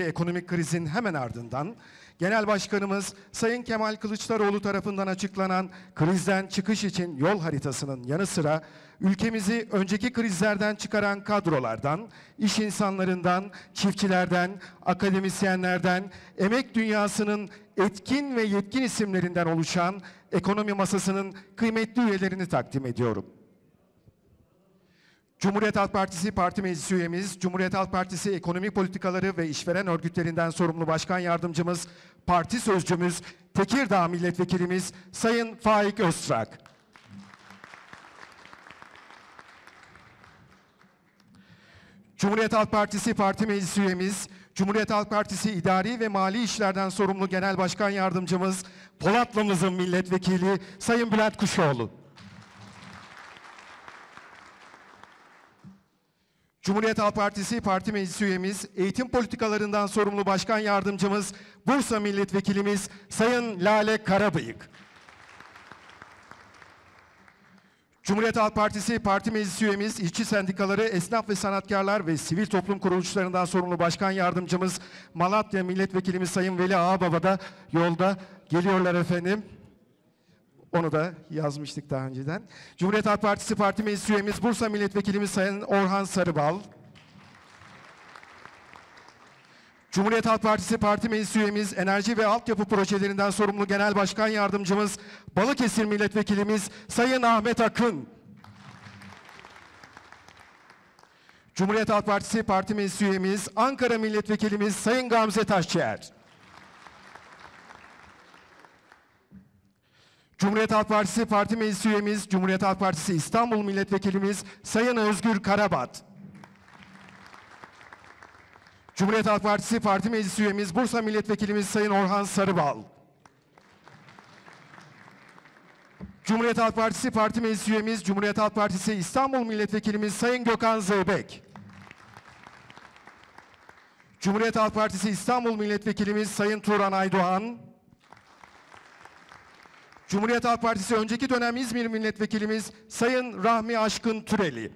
ekonomik krizin hemen ardından Genel Başkanımız Sayın Kemal Kılıçdaroğlu tarafından açıklanan krizden çıkış için yol haritasının yanı sıra ülkemizi önceki krizlerden çıkaran kadrolardan, iş insanlarından, çiftçilerden, akademisyenlerden, emek dünyasının etkin ve yetkin isimlerinden oluşan ekonomi masasının kıymetli üyelerini takdim ediyorum. Cumhuriyet Halk Partisi Parti Meclisi üyemiz, Cumhuriyet Halk Partisi Ekonomik Politikaları ve İşveren Örgütlerinden sorumlu başkan yardımcımız, parti sözcümüz, Tekirdağ milletvekilimiz Sayın Faik Öztrak. Cumhuriyet Halk Partisi Parti Meclisi üyemiz, Cumhuriyet Halk Partisi İdari ve Mali İşlerden sorumlu Genel Başkan Yardımcımız, Polatlı'mızın milletvekili Sayın Bülent Kuşoğlu. Cumhuriyet Halk Partisi Parti Meclisi üyemiz, eğitim politikalarından sorumlu başkan yardımcımız, Bursa milletvekilimiz Sayın Lale Karabıyık. Cumhuriyet Halk Partisi Parti Meclisi üyemiz, işçi sendikaları, esnaf ve sanatkarlar ve sivil toplum kuruluşlarından sorumlu başkan yardımcımız Malatya milletvekilimiz Sayın Veli Ağbaba da yolda geliyorlar efendim. Onu da yazmıştık daha önceden. Cumhuriyet Halk Partisi Parti Meclis Üyemiz Bursa Milletvekilimiz Sayın Orhan Sarıbal. Cumhuriyet Halk Partisi Parti Meclis Üyemiz, Enerji ve Altyapı Projelerinden Sorumlu Genel Başkan Yardımcımız, Balıkesir Milletvekilimiz Sayın Ahmet Akın. Cumhuriyet Halk Partisi Parti Meclis Üyemiz, Ankara Milletvekilimiz Sayın Gamze Taşçıer. Cumhuriyet Halk Partisi Parti Meclis Üyemiz, Cumhuriyet Halk Partisi İstanbul Milletvekilimiz Sayın Özgür Karabat. Cumhuriyet Halk Partisi Parti Meclis Üyemiz Bursa Milletvekilimiz Sayın Orhan Sarıbal. Cumhuriyet Halk Partisi Parti Meclis Üyemiz, Cumhuriyet Halk Partisi İstanbul Milletvekilimiz Sayın Gökhan Zeybek. Cumhuriyet Halk Partisi İstanbul Milletvekilimiz Sayın Turan Aydoğan. Cumhuriyet Halk Partisi önceki dönem İzmir Milletvekilimiz Sayın Rahmi Aşkın Türeli.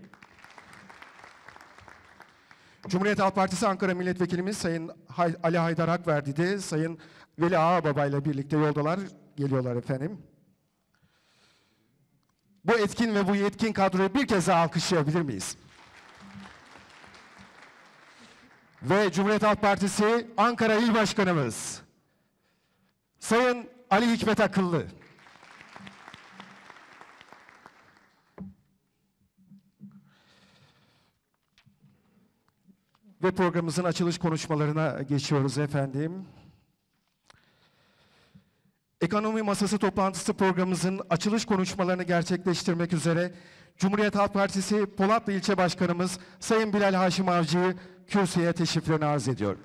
Cumhuriyet Halk Partisi Ankara Milletvekilimiz Sayın Hay Ali Haydar Hakverdi de Sayın Veli Ağababa ile birlikte yoldalar geliyorlar efendim. Bu etkin ve bu yetkin kadroyu bir kez daha alkışlayabilir miyiz? ve Cumhuriyet Halk Partisi Ankara İl Başkanımız Sayın Ali Hikmet Akıllı. Ve programımızın açılış konuşmalarına geçiyoruz efendim. Ekonomi Masası toplantısı programımızın açılış konuşmalarını gerçekleştirmek üzere Cumhuriyet Halk Partisi Polatlı İlçe Başkanımız Sayın Bilal Haşim Avcı'yı kürsüye teşriflerini arz ediyorum.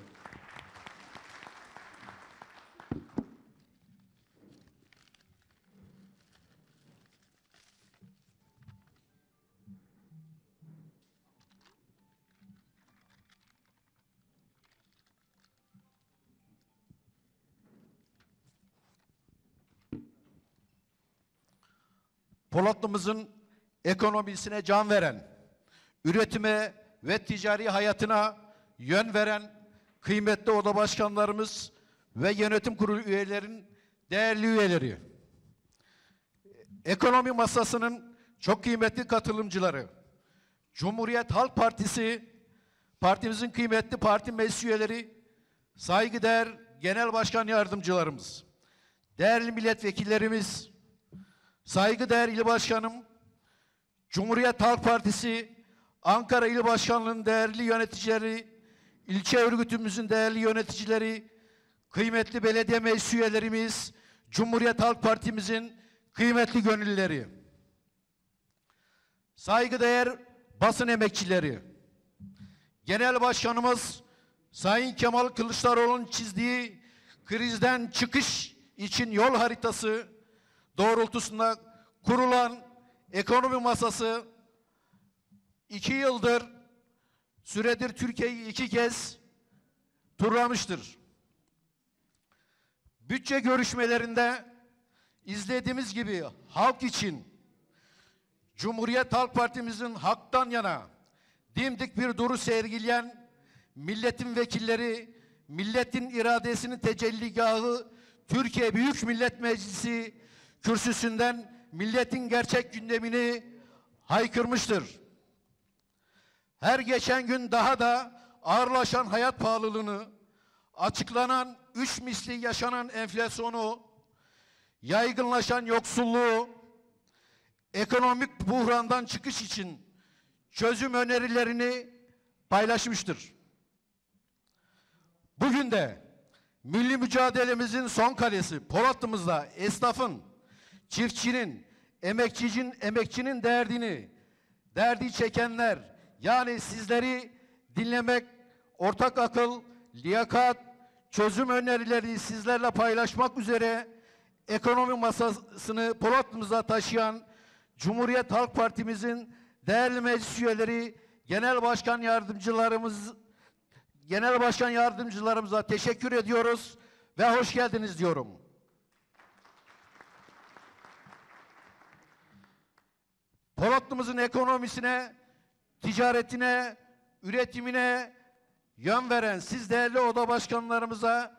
Polatlı'mızın ekonomisine can veren, üretime ve ticari hayatına yön veren kıymetli oda başkanlarımız ve yönetim kurulu üyelerin değerli üyeleri, ekonomi masasının çok kıymetli katılımcıları, Cumhuriyet Halk Partisi, partimizin kıymetli parti meclis üyeleri, saygıdeğer genel başkan yardımcılarımız, değerli milletvekillerimiz, Saygıdeğer İl Başkanım, Cumhuriyet Halk Partisi, Ankara İl Başkanlığı'nın değerli yöneticileri, ilçe örgütümüzün değerli yöneticileri, kıymetli belediye meclis üyelerimiz, Cumhuriyet Halk Partimizin kıymetli gönülleri, saygıdeğer basın emekçileri, Genel Başkanımız Sayın Kemal Kılıçdaroğlu'nun çizdiği krizden çıkış için yol haritası doğrultusunda kurulan ekonomi masası iki yıldır süredir Türkiye'yi iki kez turlamıştır. Bütçe görüşmelerinde izlediğimiz gibi halk için Cumhuriyet Halk Partimizin haktan yana dimdik bir duru sergileyen milletin vekilleri, milletin iradesinin tecelligahı Türkiye Büyük Millet Meclisi kürsüsünden milletin gerçek gündemini haykırmıştır. Her geçen gün daha da ağırlaşan hayat pahalılığını, açıklanan üç misli yaşanan enflasyonu, yaygınlaşan yoksulluğu, ekonomik buhrandan çıkış için çözüm önerilerini paylaşmıştır. Bugün de milli mücadelemizin son kalesi Polatlı'mızda esnafın, çiftçinin, emekçinin, emekçinin derdini, derdi çekenler yani sizleri dinlemek, ortak akıl, liyakat, çözüm önerileri sizlerle paylaşmak üzere ekonomi masasını Polatlı'mıza taşıyan Cumhuriyet Halk Partimizin değerli meclis üyeleri, genel başkan yardımcılarımız, genel başkan yardımcılarımıza teşekkür ediyoruz ve hoş geldiniz diyorum. Polatlı'mızın ekonomisine, ticaretine, üretimine yön veren siz değerli oda başkanlarımıza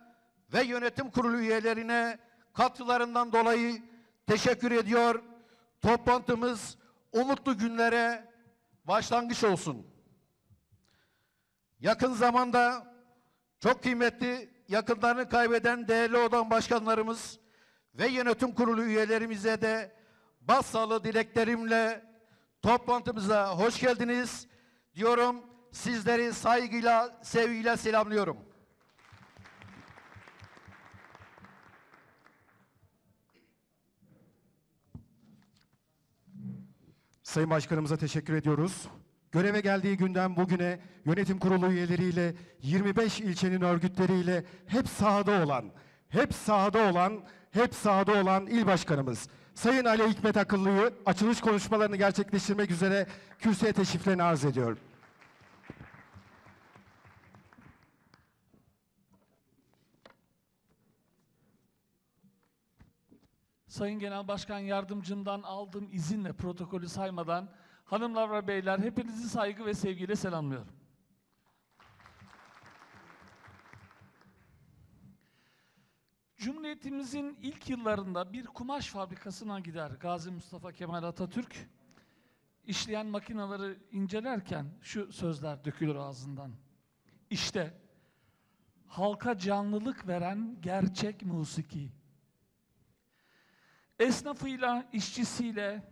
ve yönetim kurulu üyelerine katkılarından dolayı teşekkür ediyor. Toplantımız umutlu günlere başlangıç olsun. Yakın zamanda çok kıymetli yakınlarını kaybeden değerli odan başkanlarımız ve yönetim kurulu üyelerimize de bas dileklerimle toplantımıza hoş geldiniz diyorum. Sizleri saygıyla, sevgiyle selamlıyorum. Sayın Başkanımıza teşekkür ediyoruz. Göreve geldiği günden bugüne yönetim kurulu üyeleriyle 25 ilçenin örgütleriyle hep sahada olan, hep sahada olan, hep sahada olan il başkanımız Sayın Ali Hikmet Akıllı'yı açılış konuşmalarını gerçekleştirmek üzere kürsüye teşriflerini arz ediyorum. Sayın Genel Başkan Yardımcımdan aldığım izinle protokolü saymadan hanımlar ve beyler hepinizi saygı ve sevgiyle selamlıyorum. Cumhuriyetimizin ilk yıllarında bir kumaş fabrikasına gider Gazi Mustafa Kemal Atatürk. işleyen makinaları incelerken şu sözler dökülür ağzından. İşte halka canlılık veren gerçek musiki. Esnafıyla, işçisiyle,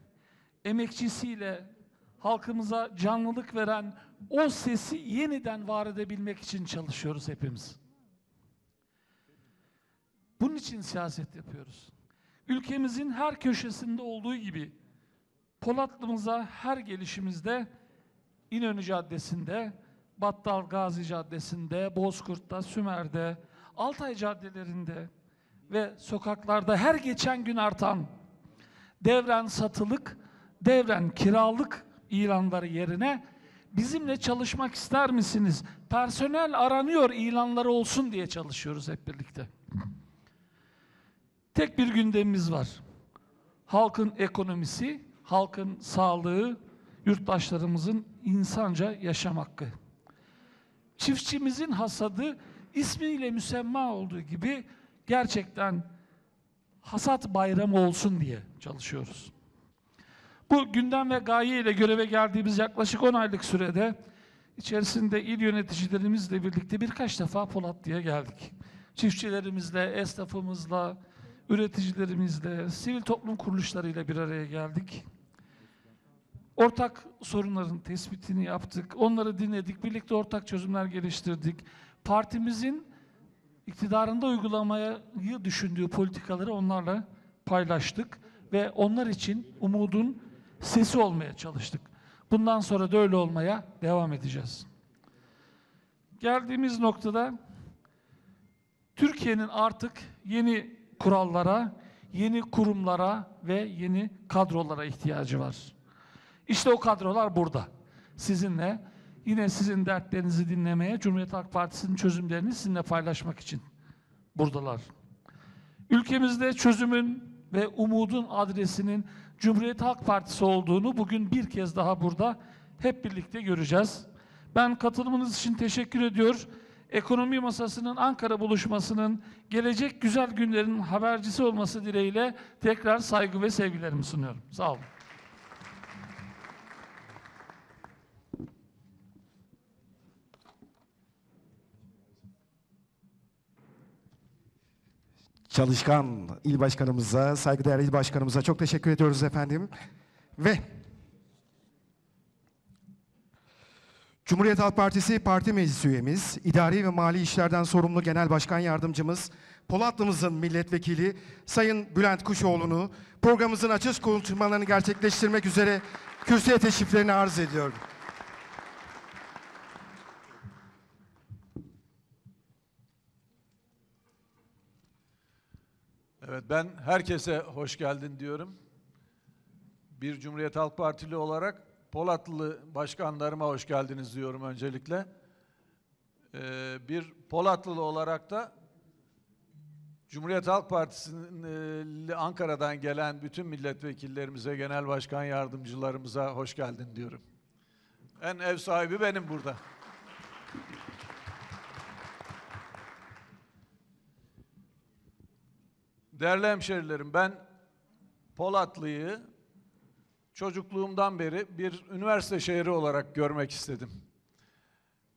emekçisiyle halkımıza canlılık veren o sesi yeniden var edebilmek için çalışıyoruz hepimiz. Bunun için siyaset yapıyoruz. Ülkemizin her köşesinde olduğu gibi Polatlı'mıza her gelişimizde İnönü Caddesi'nde, Battal Gazi Caddesi'nde, Bozkurt'ta, Sümer'de, Altay caddelerinde ve sokaklarda her geçen gün artan devren satılık, devren kiralık ilanları yerine bizimle çalışmak ister misiniz? Personel aranıyor ilanları olsun diye çalışıyoruz hep birlikte. Tek bir gündemimiz var. Halkın ekonomisi, halkın sağlığı, yurttaşlarımızın insanca yaşam hakkı. Çiftçimizin hasadı ismiyle müsemma olduğu gibi gerçekten hasat bayramı olsun diye çalışıyoruz. Bu gündem ve gaye ile göreve geldiğimiz yaklaşık 10 aylık sürede içerisinde il yöneticilerimizle birlikte birkaç defa Polatlı'ya geldik. Çiftçilerimizle, esnafımızla, üreticilerimizle, sivil toplum kuruluşlarıyla bir araya geldik. Ortak sorunların tespitini yaptık. Onları dinledik. Birlikte ortak çözümler geliştirdik. Partimizin iktidarında uygulamayı düşündüğü politikaları onlarla paylaştık ve onlar için umudun sesi olmaya çalıştık. Bundan sonra da öyle olmaya devam edeceğiz. Geldiğimiz noktada Türkiye'nin artık yeni kurallara, yeni kurumlara ve yeni kadrolara ihtiyacı var. İşte o kadrolar burada. Sizinle yine sizin dertlerinizi dinlemeye, Cumhuriyet Halk Partisi'nin çözümlerini sizinle paylaşmak için buradalar. Ülkemizde çözümün ve umudun adresinin Cumhuriyet Halk Partisi olduğunu bugün bir kez daha burada hep birlikte göreceğiz. Ben katılımınız için teşekkür ediyor ekonomi masasının Ankara buluşmasının gelecek güzel günlerin habercisi olması dileğiyle tekrar saygı ve sevgilerimi sunuyorum. Sağ olun. Çalışkan il başkanımıza, saygıdeğer il başkanımıza çok teşekkür ediyoruz efendim. Ve Cumhuriyet Halk Partisi Parti Meclis üyemiz, İdari ve Mali İşlerden sorumlu Genel Başkan Yardımcımız, Polatlı'mızın milletvekili Sayın Bülent Kuşoğlu'nu programımızın açılış konuşmalarını gerçekleştirmek üzere kürsüye teşriflerini arz ediyorum. Evet ben herkese hoş geldin diyorum. Bir Cumhuriyet Halk Partili olarak Polatlı başkanlarıma hoş geldiniz diyorum öncelikle. Ee, bir Polatlılı olarak da Cumhuriyet Halk Partisi'nin e, Ankara'dan gelen bütün milletvekillerimize, genel başkan yardımcılarımıza hoş geldin diyorum. En ev sahibi benim burada. Değerli hemşerilerim ben Polatlı'yı çocukluğumdan beri bir üniversite şehri olarak görmek istedim.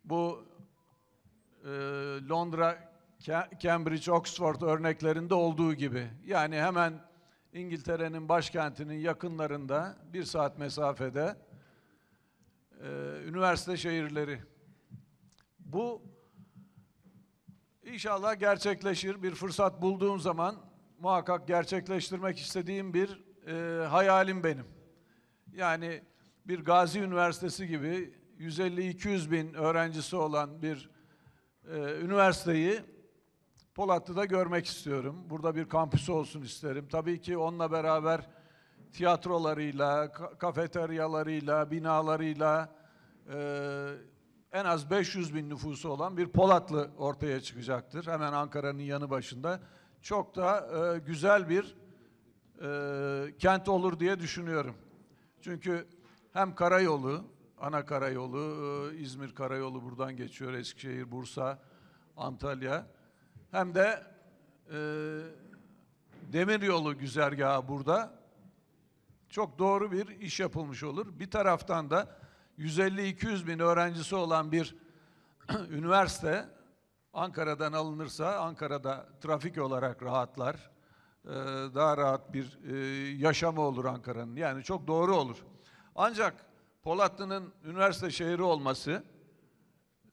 Bu e, Londra, Cambridge, Oxford örneklerinde olduğu gibi. Yani hemen İngiltere'nin başkentinin yakınlarında bir saat mesafede e, üniversite şehirleri. Bu inşallah gerçekleşir. Bir fırsat bulduğum zaman muhakkak gerçekleştirmek istediğim bir e, hayalim benim. Yani bir Gazi Üniversitesi gibi 150-200 bin öğrencisi olan bir e, üniversiteyi Polatlı'da görmek istiyorum. Burada bir kampüs olsun isterim. Tabii ki onunla beraber tiyatrolarıyla, kafeteryalarıyla, binalarıyla e, en az 500 bin nüfusu olan bir Polatlı ortaya çıkacaktır. Hemen Ankara'nın yanı başında. Çok da e, güzel bir e, kent olur diye düşünüyorum. Çünkü hem karayolu, ana karayolu, e, İzmir karayolu buradan geçiyor, Eskişehir, Bursa, Antalya. Hem de e, demir yolu güzergahı burada. Çok doğru bir iş yapılmış olur. Bir taraftan da 150-200 bin öğrencisi olan bir üniversite Ankara'dan alınırsa Ankara'da trafik olarak rahatlar. E, daha rahat bir e, yaşamı olur Ankara'nın. Yani çok doğru olur. Ancak Polatlı'nın üniversite şehri olması,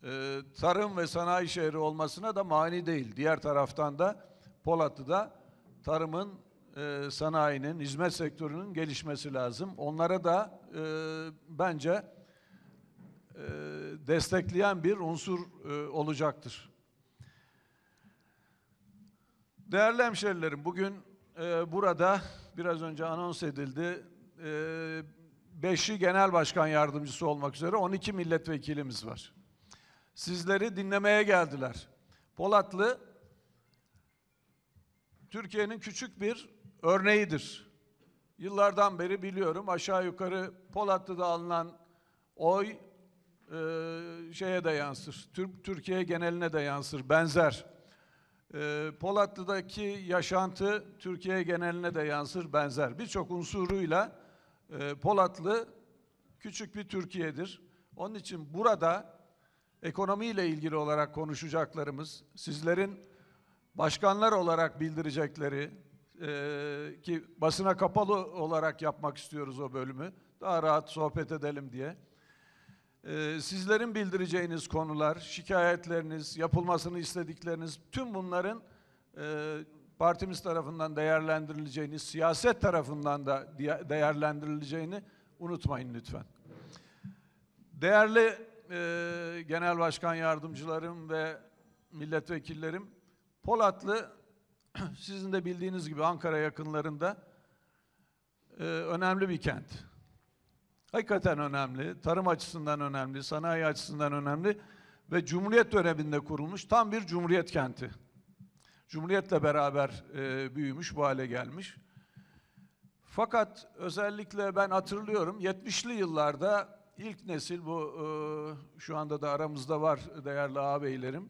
e, tarım ve sanayi şehri olmasına da mani değil. Diğer taraftan da Polatlı'da tarımın, sanayinin, hizmet sektörünün gelişmesi lazım. Onlara da bence destekleyen bir unsur olacaktır. Değerli hemşerilerim, bugün e, burada biraz önce anons edildi. E, beşi genel başkan yardımcısı olmak üzere 12 milletvekilimiz var. Sizleri dinlemeye geldiler. Polatlı, Türkiye'nin küçük bir örneğidir. Yıllardan beri biliyorum aşağı yukarı Polatlı'da alınan oy e, şeye de yansır. Türk Türkiye geneline de yansır, benzer. Ee, Polatlı'daki yaşantı Türkiye geneline de yansır benzer. Birçok unsuruyla e, Polatlı küçük bir Türkiye'dir. Onun için burada ekonomiyle ilgili olarak konuşacaklarımız, sizlerin başkanlar olarak bildirecekleri e, ki basına kapalı olarak yapmak istiyoruz o bölümü. Daha rahat sohbet edelim diye. Ee, sizlerin bildireceğiniz konular, şikayetleriniz, yapılmasını istedikleriniz, tüm bunların e, partimiz tarafından değerlendirileceğini, siyaset tarafından da değerlendirileceğini unutmayın lütfen. Değerli e, Genel Başkan Yardımcılarım ve milletvekillerim, Polatlı sizin de bildiğiniz gibi Ankara yakınlarında e, önemli bir kent. Hakikaten önemli, tarım açısından önemli, sanayi açısından önemli ve Cumhuriyet döneminde kurulmuş tam bir Cumhuriyet kenti. Cumhuriyetle beraber e, büyümüş, bu hale gelmiş. Fakat özellikle ben hatırlıyorum 70'li yıllarda ilk nesil bu e, şu anda da aramızda var değerli ağabeylerim.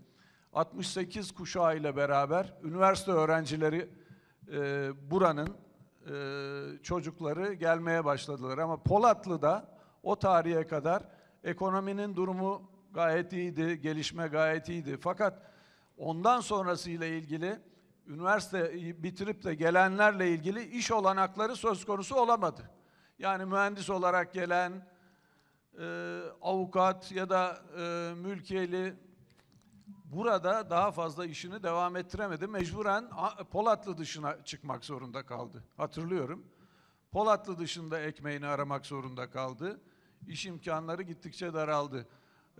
68 kuşağı ile beraber üniversite öğrencileri e, buranın e, çocukları gelmeye başladılar. Ama Polatlı'da o tarihe kadar ekonominin durumu gayet iyiydi, gelişme gayet iyiydi. Fakat ondan sonrası ile ilgili üniversite bitirip de gelenlerle ilgili iş olanakları söz konusu olamadı. Yani mühendis olarak gelen, e, avukat ya da e, mülkiyeli burada daha fazla işini devam ettiremedi. Mecburen Polatlı dışına çıkmak zorunda kaldı. Hatırlıyorum. Polatlı dışında ekmeğini aramak zorunda kaldı. İş imkanları gittikçe daraldı.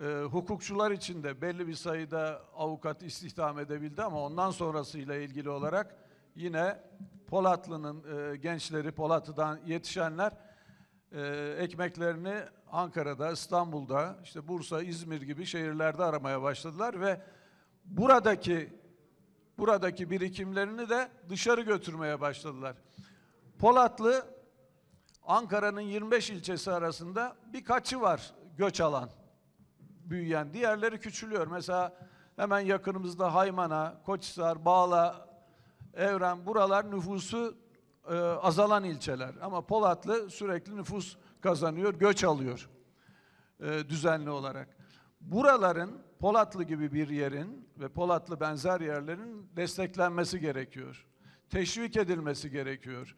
E, hukukçular için de belli bir sayıda avukat istihdam edebildi ama ondan sonrasıyla ilgili olarak yine Polatlı'nın e, gençleri, Polatlı'dan yetişenler e, ekmeklerini Ankara'da, İstanbul'da, işte Bursa, İzmir gibi şehirlerde aramaya başladılar ve buradaki buradaki birikimlerini de dışarı götürmeye başladılar. Polatlı Ankara'nın 25 ilçesi arasında birkaçı var göç alan, büyüyen. Diğerleri küçülüyor. Mesela hemen yakınımızda Haymana, Koçhisar, Bağla, Evren buralar nüfusu e, azalan ilçeler. Ama Polatlı sürekli nüfus kazanıyor, göç alıyor e, düzenli olarak. Buraların Polatlı gibi bir yerin ve Polatlı benzer yerlerin desteklenmesi gerekiyor. Teşvik edilmesi gerekiyor.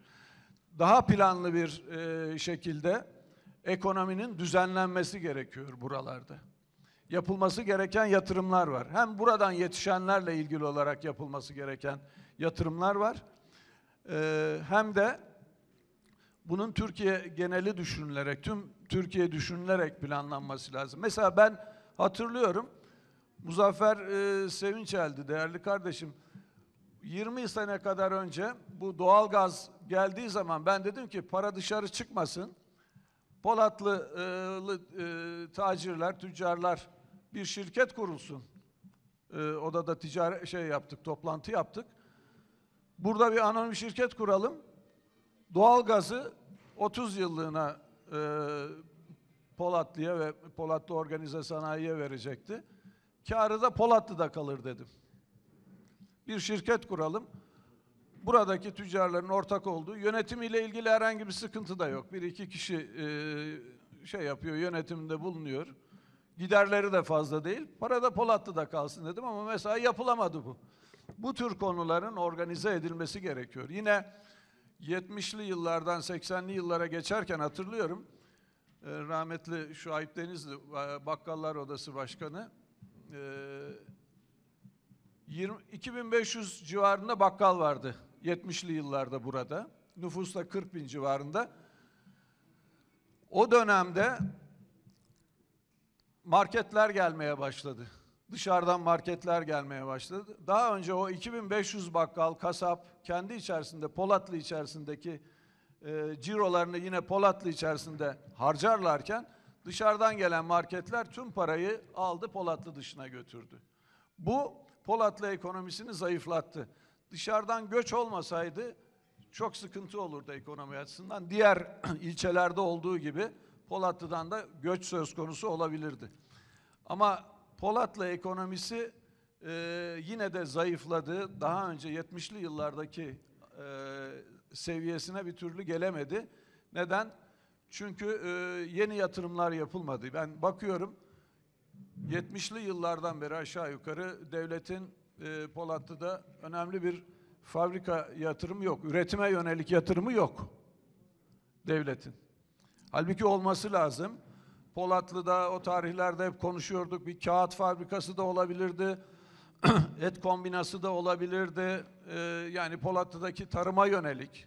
Daha planlı bir e, şekilde ekonominin düzenlenmesi gerekiyor buralarda. Yapılması gereken yatırımlar var. Hem buradan yetişenlerle ilgili olarak yapılması gereken yatırımlar var. E, hem de bunun Türkiye geneli düşünülerek, tüm Türkiye düşünülerek planlanması lazım. Mesela ben hatırlıyorum Muzaffer e, Sevinçel'di değerli kardeşim. 20 sene kadar önce bu doğalgaz geldiği zaman ben dedim ki para dışarı çıkmasın. Polatlı e, e, tacirler, tüccarlar bir şirket kurulsun. E, odada ticaret şey yaptık, toplantı yaptık. Burada bir anonim şirket kuralım. Doğalgazı 30 yıllığına e, Polatlı'ya ve Polatlı Organize Sanayi'ye verecekti. Karı da Polatlı'da kalır dedim. Bir şirket kuralım. Buradaki tüccarların ortak olduğu, yönetimiyle ilgili herhangi bir sıkıntı da yok. Bir iki kişi e, şey yapıyor, yönetimde bulunuyor. Giderleri de fazla değil. Para da Polatlı'da kalsın dedim ama mesela yapılamadı bu. Bu tür konuların organize edilmesi gerekiyor. Yine 70'li yıllardan 80'li yıllara geçerken hatırlıyorum. E, rahmetli Şuayb Denizli e, Bakkallar Odası Başkanı 20, ee, 2500 civarında bakkal vardı 70'li yıllarda burada. Nüfus 40 bin civarında. O dönemde marketler gelmeye başladı. Dışarıdan marketler gelmeye başladı. Daha önce o 2500 bakkal, kasap kendi içerisinde Polatlı içerisindeki e, cirolarını yine Polatlı içerisinde harcarlarken Dışarıdan gelen marketler tüm parayı aldı Polatlı dışına götürdü. Bu Polatlı ekonomisini zayıflattı. Dışarıdan göç olmasaydı çok sıkıntı olurdu ekonomi açısından. Diğer ilçelerde olduğu gibi Polatlı'dan da göç söz konusu olabilirdi. Ama Polatlı ekonomisi e, yine de zayıfladı. Daha önce 70'li yıllardaki e, seviyesine bir türlü gelemedi. Neden? Çünkü e, yeni yatırımlar yapılmadı. Ben bakıyorum 70'li yıllardan beri aşağı yukarı devletin e, Polatlı'da önemli bir fabrika yatırımı yok. Üretime yönelik yatırımı yok devletin. Halbuki olması lazım. Polatlı'da o tarihlerde hep konuşuyorduk. Bir kağıt fabrikası da olabilirdi. Et kombinası da olabilirdi. E, yani Polatlı'daki tarıma yönelik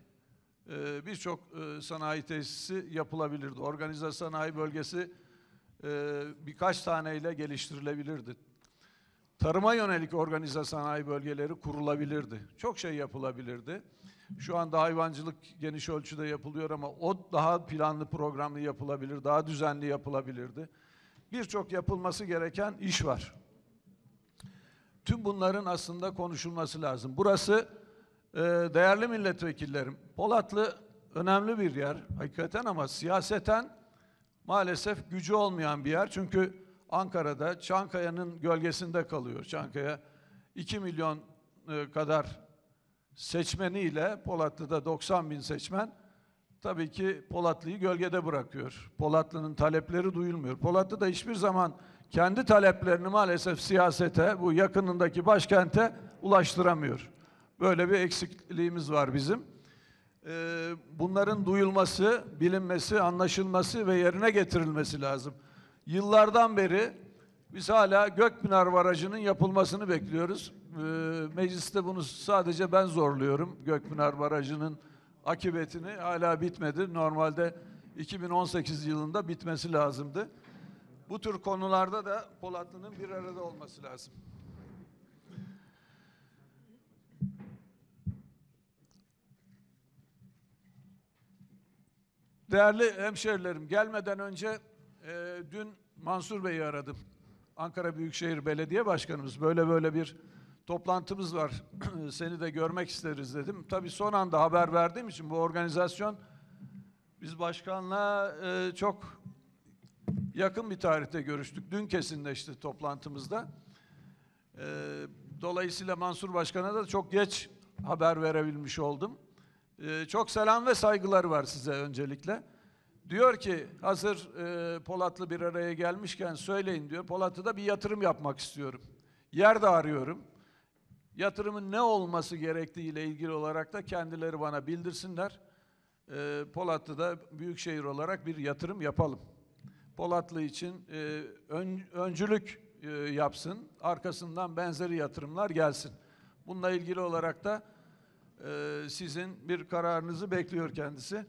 ee, e, birçok sanayi tesisi yapılabilirdi. Organize sanayi bölgesi e, birkaç taneyle geliştirilebilirdi. Tarıma yönelik organize sanayi bölgeleri kurulabilirdi. Çok şey yapılabilirdi. Şu anda hayvancılık geniş ölçüde yapılıyor ama o daha planlı programlı yapılabilir, daha düzenli yapılabilirdi. Birçok yapılması gereken iş var. Tüm bunların aslında konuşulması lazım. Burası ee, değerli milletvekillerim, Polatlı önemli bir yer hakikaten ama siyaseten maalesef gücü olmayan bir yer. Çünkü Ankara'da Çankaya'nın gölgesinde kalıyor. Çankaya 2 milyon e, kadar seçmeniyle Polatlı'da 90 bin seçmen tabii ki Polatlı'yı gölgede bırakıyor. Polatlı'nın talepleri duyulmuyor. Polatlı da hiçbir zaman kendi taleplerini maalesef siyasete, bu yakınındaki başkente ulaştıramıyor. Böyle bir eksikliğimiz var bizim. Ee, bunların duyulması, bilinmesi, anlaşılması ve yerine getirilmesi lazım. Yıllardan beri biz hala Gökpınar Barajı'nın yapılmasını bekliyoruz. Ee, mecliste bunu sadece ben zorluyorum. Gökpınar Barajı'nın akıbetini hala bitmedi. Normalde 2018 yılında bitmesi lazımdı. Bu tür konularda da Polatlı'nın bir arada olması lazım. Değerli hemşerilerim, gelmeden önce e, dün Mansur Bey'i aradım. Ankara Büyükşehir Belediye Başkanımız böyle böyle bir toplantımız var. Seni de görmek isteriz dedim. Tabii son anda haber verdiğim için bu organizasyon biz başkanla e, çok yakın bir tarihte görüştük. Dün kesinleşti toplantımızda. E, dolayısıyla Mansur Başkan'a da çok geç haber verebilmiş oldum. Ee, çok selam ve saygılar var size öncelikle. Diyor ki hazır e, Polatlı bir araya gelmişken söyleyin diyor. Polatlı'da bir yatırım yapmak istiyorum. Yer de arıyorum. Yatırımın ne olması gerektiği ile ilgili olarak da kendileri bana bildirsinler. E, ee, büyük şehir olarak bir yatırım yapalım. Polatlı için e, ön, öncülük e, yapsın. Arkasından benzeri yatırımlar gelsin. Bununla ilgili olarak da e, sizin bir kararınızı bekliyor kendisi.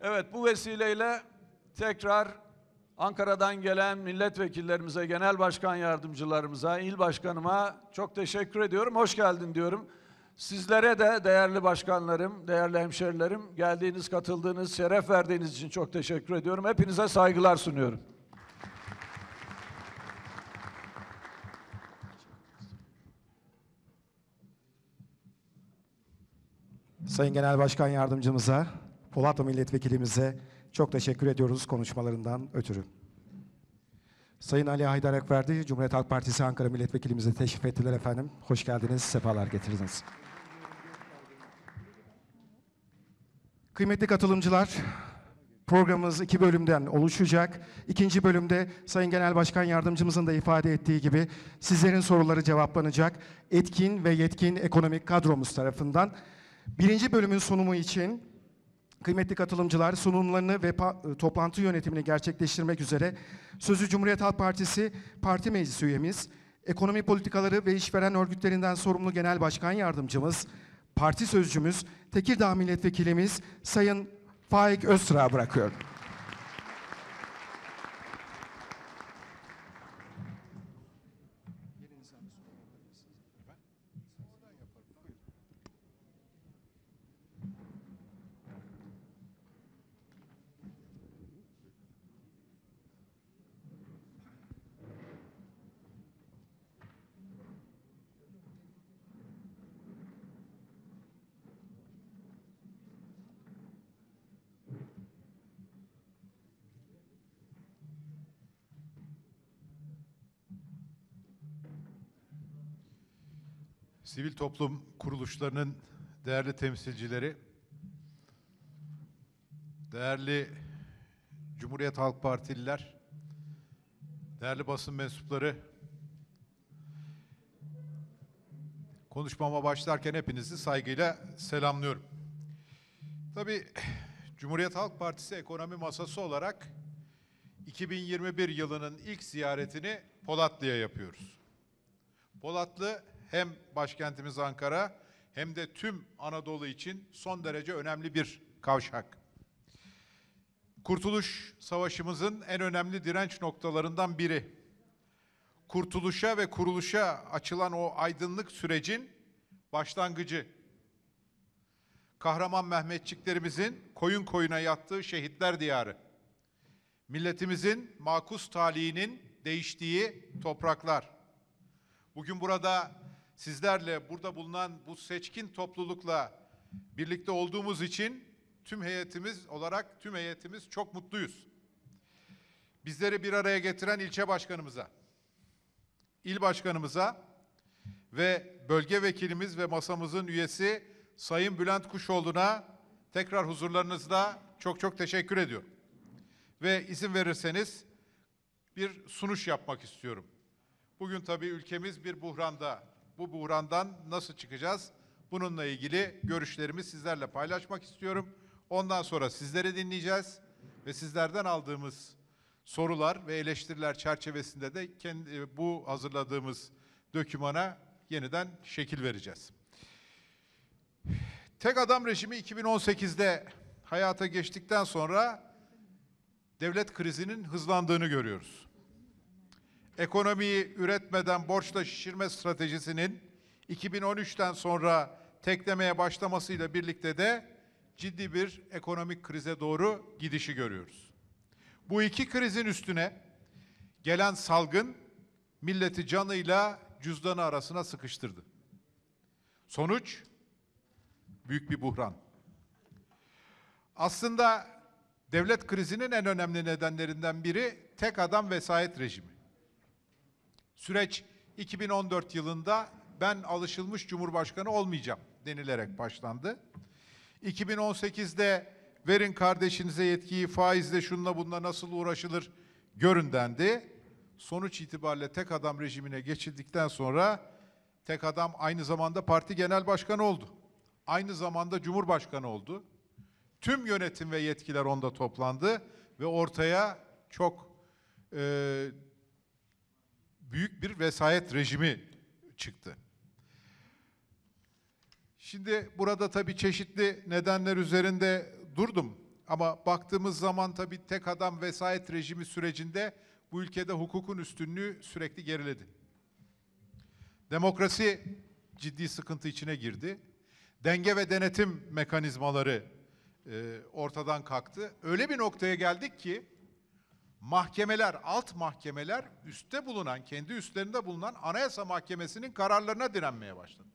Evet bu vesileyle tekrar Ankara'dan gelen milletvekillerimize, genel başkan yardımcılarımıza, il başkanıma çok teşekkür ediyorum. Hoş geldin diyorum. Sizlere de değerli başkanlarım, değerli hemşerilerim, geldiğiniz, katıldığınız, şeref verdiğiniz için çok teşekkür ediyorum. Hepinize saygılar sunuyorum. Sayın Genel Başkan Yardımcımıza, Polatlı Milletvekilimize çok teşekkür ediyoruz konuşmalarından ötürü. Sayın Ali Haydar Ekverdi, Cumhuriyet Halk Partisi Ankara Milletvekilimize teşrif ettiler efendim. Hoş geldiniz, sefalar getirdiniz. Kıymetli katılımcılar, programımız iki bölümden oluşacak. İkinci bölümde Sayın Genel Başkan Yardımcımızın da ifade ettiği gibi sizlerin soruları cevaplanacak. Etkin ve yetkin ekonomik kadromuz tarafından Birinci bölümün sunumu için kıymetli katılımcılar sunumlarını ve e, toplantı yönetimini gerçekleştirmek üzere sözü Cumhuriyet Halk Partisi Parti Meclisi üyemiz, ekonomi politikaları ve işveren örgütlerinden sorumlu Genel Başkan Yardımcımız, parti sözcümüz, Tekirdağ Milletvekilimiz Sayın Faik Öztra bırakıyorum. sivil toplum kuruluşlarının değerli temsilcileri, değerli Cumhuriyet Halk Partililer, değerli basın mensupları, konuşmama başlarken hepinizi saygıyla selamlıyorum. Tabii Cumhuriyet Halk Partisi ekonomi masası olarak 2021 yılının ilk ziyaretini Polatlı'ya yapıyoruz. Polatlı hem başkentimiz Ankara hem de tüm Anadolu için son derece önemli bir kavşak. Kurtuluş Savaşımızın en önemli direnç noktalarından biri. Kurtuluşa ve kuruluşa açılan o aydınlık sürecin başlangıcı. Kahraman Mehmetçiklerimizin koyun koyuna yattığı şehitler diyarı. Milletimizin makus talihinin değiştiği topraklar. Bugün burada sizlerle burada bulunan bu seçkin toplulukla birlikte olduğumuz için tüm heyetimiz olarak tüm heyetimiz çok mutluyuz. Bizleri bir araya getiren ilçe başkanımıza, il başkanımıza ve bölge vekilimiz ve masamızın üyesi Sayın Bülent Kuşoğlu'na tekrar huzurlarınızda çok çok teşekkür ediyorum. Ve izin verirseniz bir sunuş yapmak istiyorum. Bugün tabii ülkemiz bir buhranda bu buhrandan nasıl çıkacağız? Bununla ilgili görüşlerimi sizlerle paylaşmak istiyorum. Ondan sonra sizleri dinleyeceğiz ve sizlerden aldığımız sorular ve eleştiriler çerçevesinde de kendi, e, bu hazırladığımız dökümana yeniden şekil vereceğiz. Tek adam rejimi 2018'de hayata geçtikten sonra devlet krizinin hızlandığını görüyoruz ekonomiyi üretmeden borçla şişirme stratejisinin 2013'ten sonra teklemeye başlamasıyla birlikte de ciddi bir ekonomik krize doğru gidişi görüyoruz. Bu iki krizin üstüne gelen salgın milleti canıyla cüzdanı arasına sıkıştırdı. Sonuç büyük bir buhran. Aslında devlet krizinin en önemli nedenlerinden biri tek adam vesayet rejimi. Süreç 2014 yılında ben alışılmış cumhurbaşkanı olmayacağım denilerek başlandı. 2018'de verin kardeşinize yetkiyi faizle şunla bunla nasıl uğraşılır görün dendi. Sonuç itibariyle tek adam rejimine geçildikten sonra tek adam aynı zamanda parti genel başkanı oldu. Aynı zamanda cumhurbaşkanı oldu. Tüm yönetim ve yetkiler onda toplandı ve ortaya çok e, büyük bir vesayet rejimi çıktı. Şimdi burada tabii çeşitli nedenler üzerinde durdum ama baktığımız zaman tabii tek adam vesayet rejimi sürecinde bu ülkede hukukun üstünlüğü sürekli geriledi. Demokrasi ciddi sıkıntı içine girdi. Denge ve denetim mekanizmaları e, ortadan kalktı. Öyle bir noktaya geldik ki mahkemeler, alt mahkemeler üstte bulunan, kendi üstlerinde bulunan Anayasa Mahkemesi'nin kararlarına direnmeye başladılar.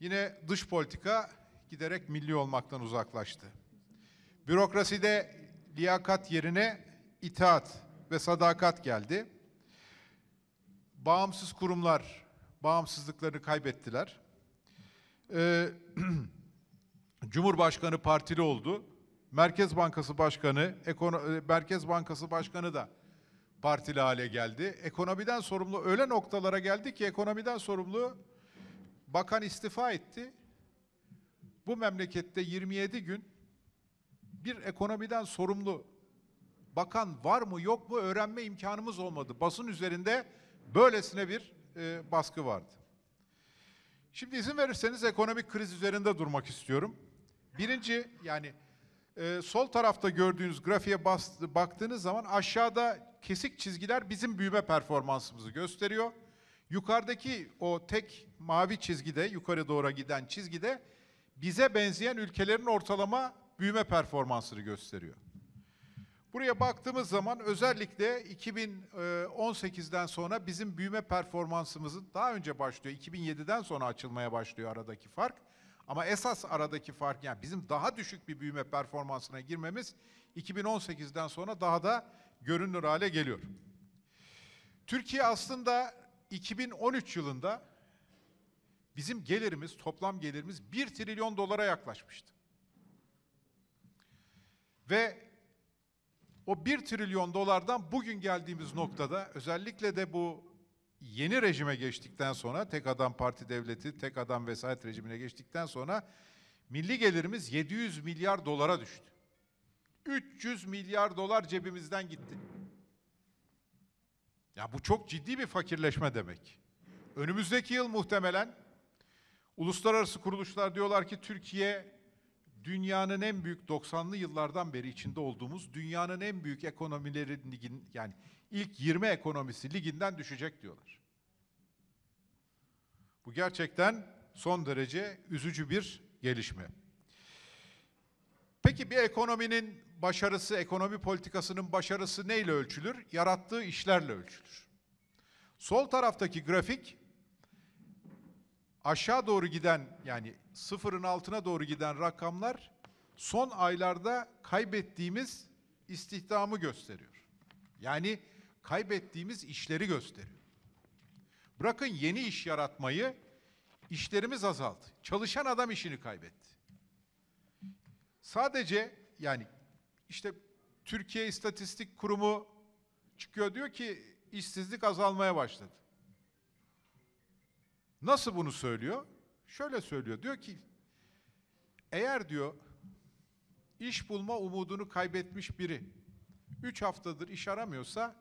Yine dış politika giderek milli olmaktan uzaklaştı. Bürokraside liyakat yerine itaat ve sadakat geldi. Bağımsız kurumlar bağımsızlıklarını kaybettiler. Ee, Cumhurbaşkanı partili oldu. Merkez Bankası Başkanı, e, Merkez Bankası Başkanı da partili hale geldi. Ekonomiden sorumlu öyle noktalara geldi ki ekonomiden sorumlu bakan istifa etti. Bu memlekette 27 gün bir ekonomiden sorumlu bakan var mı yok mu öğrenme imkanımız olmadı. Basın üzerinde böylesine bir e, baskı vardı. Şimdi izin verirseniz ekonomik kriz üzerinde durmak istiyorum. Birinci yani e, sol tarafta gördüğünüz grafiğe bas, baktığınız zaman aşağıda kesik çizgiler bizim büyüme performansımızı gösteriyor. Yukarıdaki o tek mavi çizgide, yukarı doğru giden çizgide bize benzeyen ülkelerin ortalama büyüme performansını gösteriyor. Buraya baktığımız zaman özellikle 2018'den e, sonra bizim büyüme performansımızın daha önce başlıyor. 2007'den sonra açılmaya başlıyor aradaki fark. Ama esas aradaki fark yani bizim daha düşük bir büyüme performansına girmemiz 2018'den sonra daha da görünür hale geliyor. Türkiye aslında 2013 yılında bizim gelirimiz, toplam gelirimiz 1 trilyon dolara yaklaşmıştı. Ve o 1 trilyon dolardan bugün geldiğimiz noktada özellikle de bu yeni rejime geçtikten sonra tek adam parti devleti, tek adam vesayet rejimine geçtikten sonra milli gelirimiz 700 milyar dolara düştü. 300 milyar dolar cebimizden gitti. Ya bu çok ciddi bir fakirleşme demek. Önümüzdeki yıl muhtemelen uluslararası kuruluşlar diyorlar ki Türkiye dünyanın en büyük 90'lı yıllardan beri içinde olduğumuz dünyanın en büyük ekonomileri ligin yani ilk 20 ekonomisi liginden düşecek diyorlar. Bu gerçekten son derece üzücü bir gelişme. Peki bir ekonominin başarısı, ekonomi politikasının başarısı neyle ölçülür? Yarattığı işlerle ölçülür. Sol taraftaki grafik aşağı doğru giden yani sıfırın altına doğru giden rakamlar son aylarda kaybettiğimiz istihdamı gösteriyor. Yani kaybettiğimiz işleri gösteriyor. Bırakın yeni iş yaratmayı, işlerimiz azaldı. Çalışan adam işini kaybetti. Sadece yani işte Türkiye İstatistik Kurumu çıkıyor diyor ki işsizlik azalmaya başladı. Nasıl bunu söylüyor? Şöyle söylüyor. Diyor ki eğer diyor iş bulma umudunu kaybetmiş biri üç haftadır iş aramıyorsa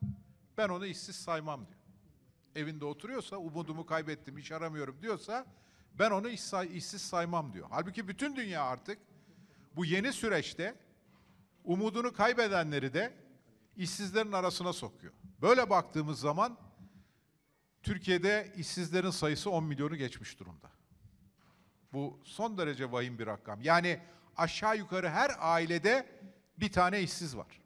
ben onu işsiz saymam diyor. Evinde oturuyorsa umudumu kaybettim iş aramıyorum diyorsa ben onu iş say işsiz saymam diyor. Halbuki bütün dünya artık bu yeni süreçte umudunu kaybedenleri de işsizlerin arasına sokuyor. Böyle baktığımız zaman Türkiye'de işsizlerin sayısı 10 milyonu geçmiş durumda. Bu son derece vahim bir rakam. Yani aşağı yukarı her ailede bir tane işsiz var.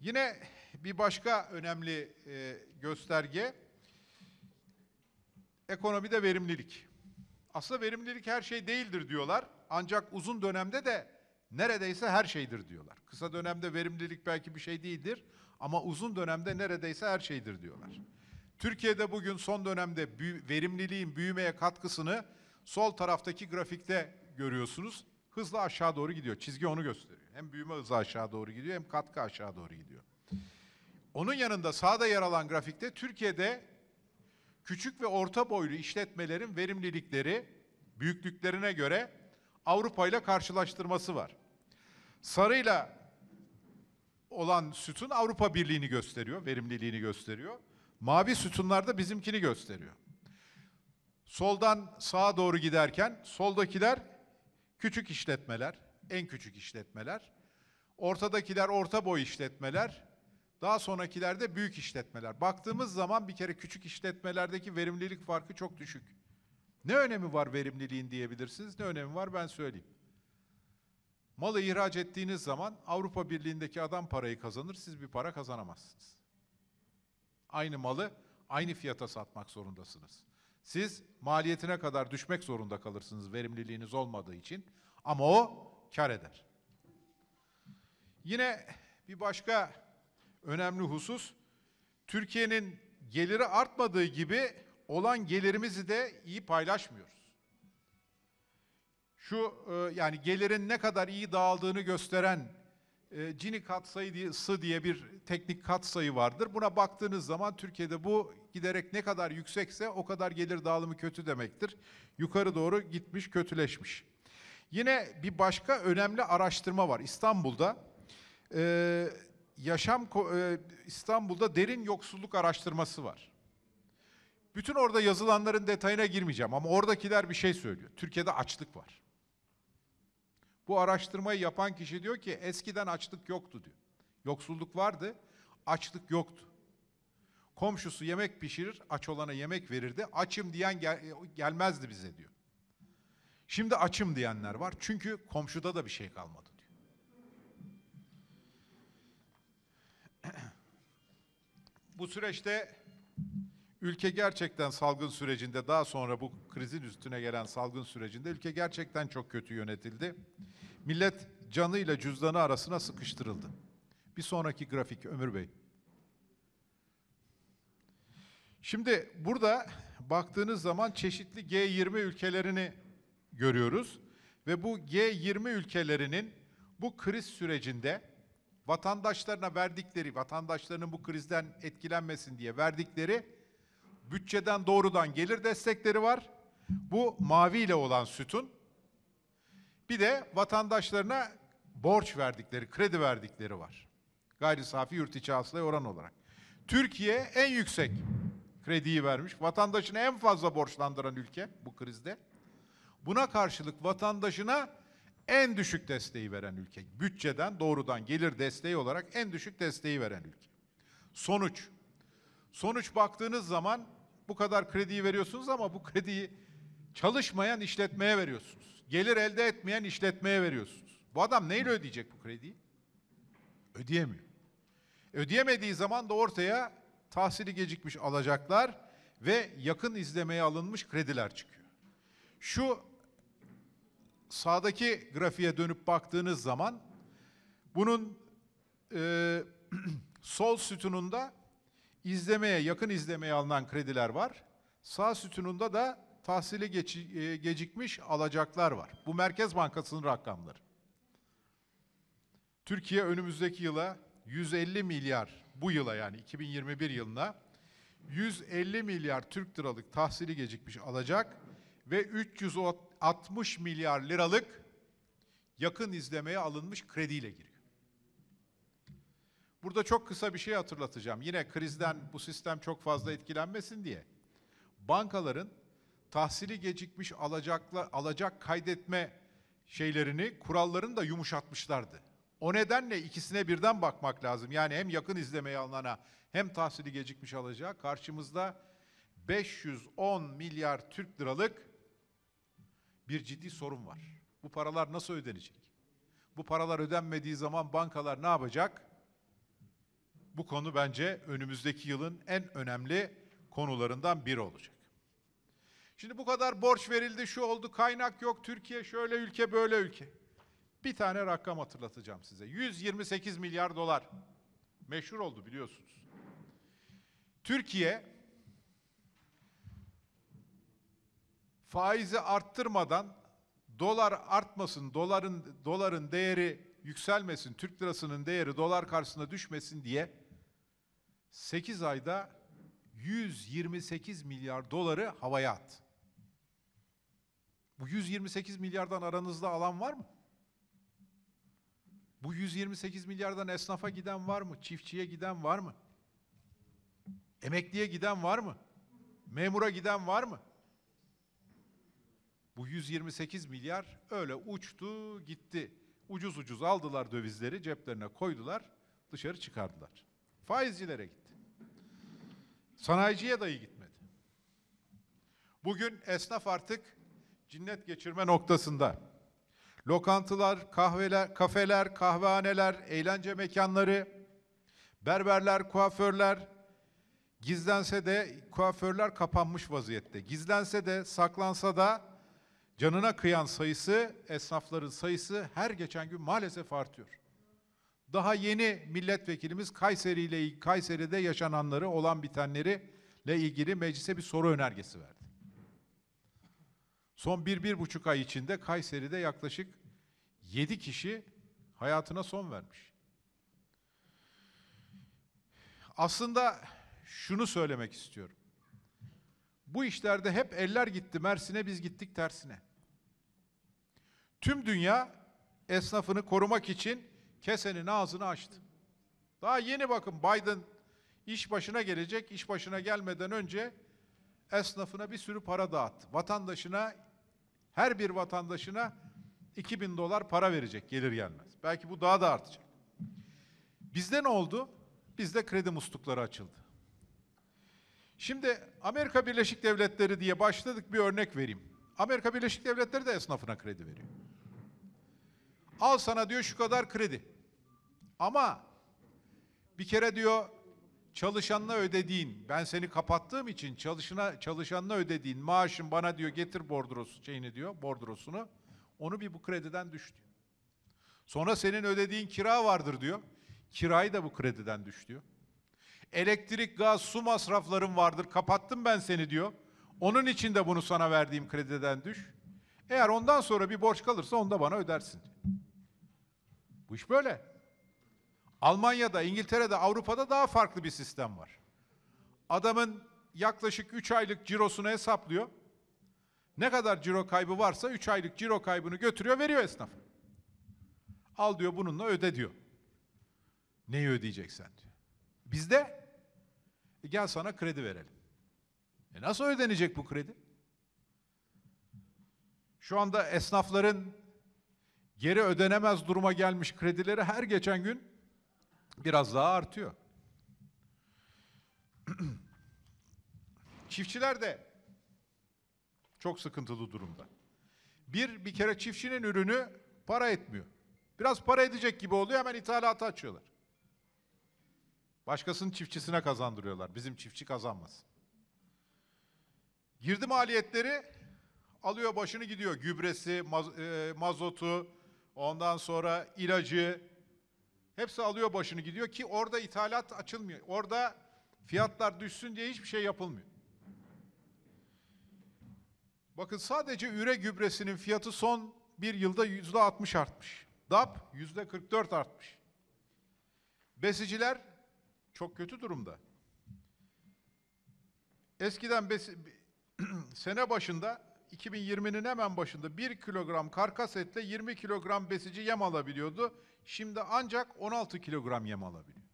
Yine bir başka önemli e, gösterge ekonomide verimlilik. Aslında verimlilik her şey değildir diyorlar. Ancak uzun dönemde de neredeyse her şeydir diyorlar. Kısa dönemde verimlilik belki bir şey değildir. Ama uzun dönemde neredeyse her şeydir diyorlar. Türkiye'de bugün son dönemde verimliliğin büyümeye katkısını sol taraftaki grafikte görüyorsunuz. Hızla aşağı doğru gidiyor. Çizgi onu gösteriyor. Hem büyüme hızı aşağı doğru gidiyor hem katkı aşağı doğru gidiyor. Onun yanında sağda yer alan grafikte Türkiye'de küçük ve orta boylu işletmelerin verimlilikleri büyüklüklerine göre Avrupa ile karşılaştırması var. Sarıyla olan sütun Avrupa Birliği'ni gösteriyor, verimliliğini gösteriyor. Mavi sütunlarda bizimkini gösteriyor. Soldan sağa doğru giderken soldakiler küçük işletmeler, en küçük işletmeler. Ortadakiler orta boy işletmeler, daha sonrakiler de büyük işletmeler. Baktığımız zaman bir kere küçük işletmelerdeki verimlilik farkı çok düşük. Ne önemi var verimliliğin diyebilirsiniz, ne önemi var ben söyleyeyim. Malı ihraç ettiğiniz zaman Avrupa Birliği'ndeki adam parayı kazanır, siz bir para kazanamazsınız. Aynı malı aynı fiyata satmak zorundasınız. Siz maliyetine kadar düşmek zorunda kalırsınız verimliliğiniz olmadığı için ama o kar eder. Yine bir başka önemli husus Türkiye'nin geliri artmadığı gibi olan gelirimizi de iyi paylaşmıyoruz şu e, yani gelirin ne kadar iyi dağıldığını gösteren e, Gini katsayısı diye bir teknik katsayı vardır. Buna baktığınız zaman Türkiye'de bu giderek ne kadar yüksekse o kadar gelir dağılımı kötü demektir. Yukarı doğru gitmiş, kötüleşmiş. Yine bir başka önemli araştırma var İstanbul'da. E, yaşam e, İstanbul'da derin yoksulluk araştırması var. Bütün orada yazılanların detayına girmeyeceğim ama oradakiler bir şey söylüyor. Türkiye'de açlık var. Bu araştırmayı yapan kişi diyor ki eskiden açlık yoktu diyor. Yoksulluk vardı, açlık yoktu. Komşusu yemek pişirir, aç olana yemek verirdi. Açım diyen gel e, gelmezdi bize diyor. Şimdi açım diyenler var. Çünkü komşuda da bir şey kalmadı diyor. Bu süreçte Ülke gerçekten salgın sürecinde daha sonra bu krizin üstüne gelen salgın sürecinde ülke gerçekten çok kötü yönetildi. Millet canıyla cüzdanı arasına sıkıştırıldı. Bir sonraki grafik Ömür Bey. Şimdi burada baktığınız zaman çeşitli G20 ülkelerini görüyoruz ve bu G20 ülkelerinin bu kriz sürecinde vatandaşlarına verdikleri, vatandaşlarının bu krizden etkilenmesin diye verdikleri bütçeden doğrudan gelir destekleri var. Bu mavi ile olan sütun. Bir de vatandaşlarına borç verdikleri, kredi verdikleri var. Gayri safi yurt içi hasılaya oran olarak. Türkiye en yüksek krediyi vermiş. Vatandaşını en fazla borçlandıran ülke bu krizde. Buna karşılık vatandaşına en düşük desteği veren ülke. Bütçeden doğrudan gelir desteği olarak en düşük desteği veren ülke. Sonuç Sonuç baktığınız zaman bu kadar krediyi veriyorsunuz ama bu krediyi çalışmayan işletmeye veriyorsunuz. Gelir elde etmeyen işletmeye veriyorsunuz. Bu adam neyle ödeyecek bu krediyi? Ödeyemiyor. Ödeyemediği zaman da ortaya tahsili gecikmiş alacaklar ve yakın izlemeye alınmış krediler çıkıyor. Şu sağdaki grafiğe dönüp baktığınız zaman bunun e, sol sütununda izlemeye, yakın izlemeye alınan krediler var. Sağ sütununda da tahsili e, gecikmiş alacaklar var. Bu Merkez Bankası'nın rakamları. Türkiye önümüzdeki yıla 150 milyar, bu yıla yani 2021 yılına 150 milyar Türk liralık tahsili gecikmiş alacak ve 360 milyar liralık yakın izlemeye alınmış krediyle giriyor. Burada çok kısa bir şey hatırlatacağım. Yine krizden bu sistem çok fazla etkilenmesin diye. Bankaların tahsili gecikmiş alacakla, alacak kaydetme şeylerini, kurallarını da yumuşatmışlardı. O nedenle ikisine birden bakmak lazım. Yani hem yakın izlemeye alınana hem tahsili gecikmiş alacağı karşımızda 510 milyar Türk liralık bir ciddi sorun var. Bu paralar nasıl ödenecek? Bu paralar ödenmediği zaman bankalar ne yapacak? Bu konu bence önümüzdeki yılın en önemli konularından biri olacak. Şimdi bu kadar borç verildi, şu oldu, kaynak yok, Türkiye şöyle ülke, böyle ülke. Bir tane rakam hatırlatacağım size. 128 milyar dolar. Meşhur oldu biliyorsunuz. Türkiye faizi arttırmadan dolar artmasın, doların doların değeri yükselmesin, Türk lirasının değeri dolar karşısında düşmesin diye 8 ayda 128 milyar doları havaya at. Bu 128 milyardan aranızda alan var mı? Bu 128 milyardan esnafa giden var mı? Çiftçiye giden var mı? Emekliye giden var mı? Memura giden var mı? Bu 128 milyar öyle uçtu gitti. Ucuz ucuz aldılar dövizleri ceplerine koydular dışarı çıkardılar. Faizcilere gitti. Sanayiciye dahi gitmedi. Bugün esnaf artık cinnet geçirme noktasında. Lokantalar, kahveler, kafeler, kahvehaneler, eğlence mekanları, berberler, kuaförler gizlense de kuaförler kapanmış vaziyette. Gizlense de, saklansa da canına kıyan sayısı, esnafların sayısı her geçen gün maalesef artıyor. Daha yeni milletvekilimiz Kayseri ile Kayseri'de yaşananları, olan bitenleri ile ilgili meclise bir soru önergesi verdi. Son bir, bir buçuk ay içinde Kayseri'de yaklaşık yedi kişi hayatına son vermiş. Aslında şunu söylemek istiyorum. Bu işlerde hep eller gitti Mersin'e biz gittik tersine. Tüm dünya esnafını korumak için kesenin ağzını açtı. Daha yeni bakın Biden iş başına gelecek, iş başına gelmeden önce esnafına bir sürü para dağıttı. Vatandaşına, her bir vatandaşına 2000 dolar para verecek gelir gelmez. Belki bu daha da artacak. Bizde ne oldu? Bizde kredi muslukları açıldı. Şimdi Amerika Birleşik Devletleri diye başladık bir örnek vereyim. Amerika Birleşik Devletleri de esnafına kredi veriyor. Al sana diyor şu kadar kredi. Ama bir kere diyor çalışanına ödediğin, ben seni kapattığım için çalışana çalışanına ödediğin maaşın bana diyor getir bordrosu şeyini diyor, bordrosunu. Onu bir bu krediden düş diyor. Sonra senin ödediğin kira vardır diyor. Kirayı da bu krediden düş diyor. Elektrik, gaz, su masrafların vardır. Kapattım ben seni diyor. Onun için de bunu sana verdiğim krediden düş. Eğer ondan sonra bir borç kalırsa onu da bana ödersin. Diyor. Bu iş böyle. Almanya'da, İngiltere'de, Avrupa'da daha farklı bir sistem var. Adamın yaklaşık 3 aylık cirosunu hesaplıyor. Ne kadar ciro kaybı varsa 3 aylık ciro kaybını götürüyor, veriyor esnafa. Al diyor bununla öde diyor. Neyi ödeyeceksen diyor. Bizde e gel sana kredi verelim. E nasıl ödenecek bu kredi? Şu anda esnafların geri ödenemez duruma gelmiş kredileri her geçen gün biraz daha artıyor. Çiftçiler de çok sıkıntılı durumda. Bir, bir kere çiftçinin ürünü para etmiyor. Biraz para edecek gibi oluyor hemen ithalata açıyorlar. Başkasının çiftçisine kazandırıyorlar. Bizim çiftçi kazanmasın. Girdi maliyetleri alıyor başını gidiyor. Gübresi, maz- e, mazotu, ondan sonra ilacı, Hepsi alıyor başını gidiyor ki orada ithalat açılmıyor. Orada fiyatlar düşsün diye hiçbir şey yapılmıyor. Bakın sadece üre gübresinin fiyatı son bir yılda yüzde 60 artmış. DAP yüzde 44 artmış. Besiciler çok kötü durumda. Eskiden besi, sene başında 2020'nin hemen başında 1 kilogram karkas etle 20 kilogram besici yem alabiliyordu. Şimdi ancak 16 kilogram yem alabiliyor.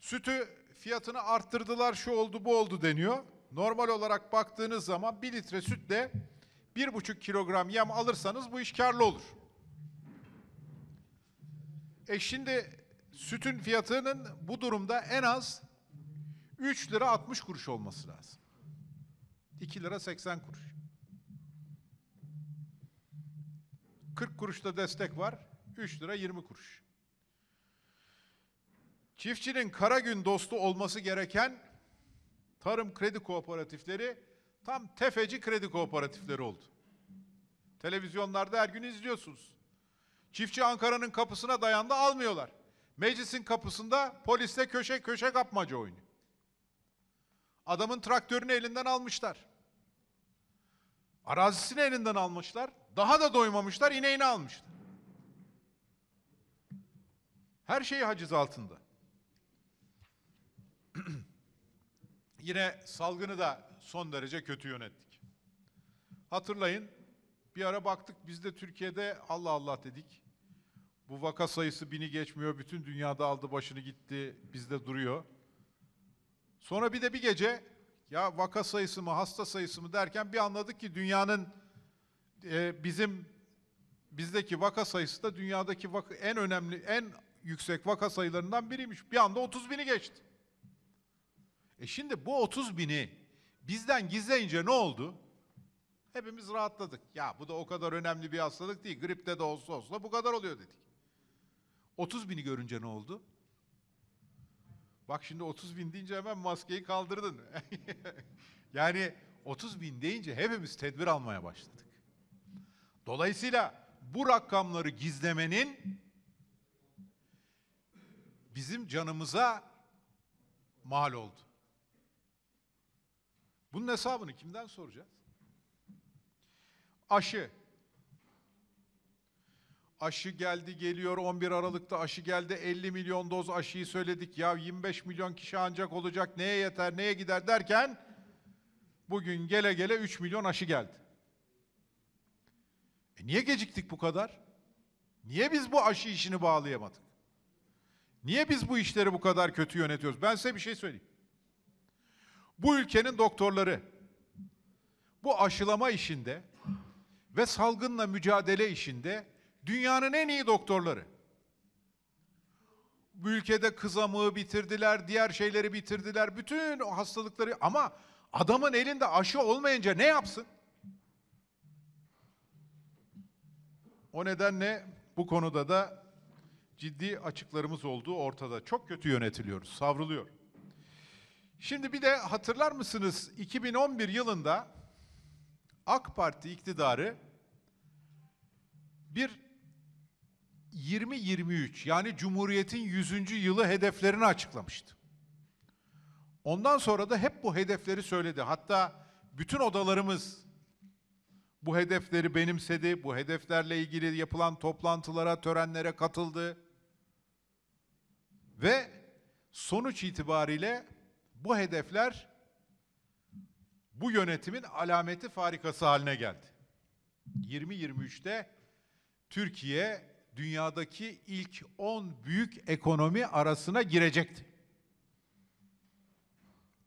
Sütü fiyatını arttırdılar şu oldu bu oldu deniyor. Normal olarak baktığınız zaman bir litre sütle buçuk kilogram yem alırsanız bu iş karlı olur. E şimdi sütün fiyatının bu durumda en az 3 lira 60 kuruş olması lazım. 2 lira 80 kuruş. 40 kuruşta destek var. 3 lira 20 kuruş. Çiftçinin kara gün dostu olması gereken tarım kredi kooperatifleri tam tefeci kredi kooperatifleri oldu. Televizyonlarda her gün izliyorsunuz. Çiftçi Ankara'nın kapısına dayandı almıyorlar. Meclisin kapısında polisle köşe köşe kapmaca oynuyor. Adamın traktörünü elinden almışlar. Arazisini elinden almışlar. Daha da doymamışlar, ineğini almışlar. Her şey haciz altında. Yine salgını da son derece kötü yönettik. Hatırlayın, bir ara baktık biz de Türkiye'de Allah Allah dedik. Bu vaka sayısı bini geçmiyor, bütün dünyada aldı başını gitti, bizde duruyor. Sonra bir de bir gece ya vaka sayısı mı, hasta sayısı mı derken bir anladık ki dünyanın e, bizim bizdeki vaka sayısı da dünyadaki vaka, en önemli, en yüksek vaka sayılarından biriymiş. Bir anda 30 bini geçti. E şimdi bu 30 bini bizden gizleyince ne oldu? Hepimiz rahatladık. Ya bu da o kadar önemli bir hastalık değil. Gripte de olsa olsa bu kadar oluyor dedik. 30 bini görünce ne oldu? Bak şimdi 30 bin deyince hemen maskeyi kaldırdın. yani 30 bin deyince hepimiz tedbir almaya başladık. Dolayısıyla bu rakamları gizlemenin bizim canımıza mal oldu. Bunun hesabını kimden soracağız? Aşı, aşı geldi geliyor 11 Aralık'ta aşı geldi 50 milyon doz aşıyı söyledik ya 25 milyon kişi ancak olacak neye yeter neye gider derken bugün gele gele 3 milyon aşı geldi. E niye geciktik bu kadar? Niye biz bu aşı işini bağlayamadık? Niye biz bu işleri bu kadar kötü yönetiyoruz? Ben size bir şey söyleyeyim. Bu ülkenin doktorları bu aşılama işinde ve salgınla mücadele işinde Dünyanın en iyi doktorları. Bu ülkede kızamığı bitirdiler, diğer şeyleri bitirdiler, bütün o hastalıkları ama adamın elinde aşı olmayınca ne yapsın? O nedenle bu konuda da ciddi açıklarımız olduğu ortada. Çok kötü yönetiliyoruz, savruluyor. Şimdi bir de hatırlar mısınız 2011 yılında AK Parti iktidarı bir 20-23 yani Cumhuriyet'in 100. yılı hedeflerini açıklamıştı. Ondan sonra da hep bu hedefleri söyledi. Hatta bütün odalarımız bu hedefleri benimsedi. Bu hedeflerle ilgili yapılan toplantılara, törenlere katıldı. Ve sonuç itibariyle bu hedefler bu yönetimin alameti farikası haline geldi. 2023'te Türkiye dünyadaki ilk 10 büyük ekonomi arasına girecekti.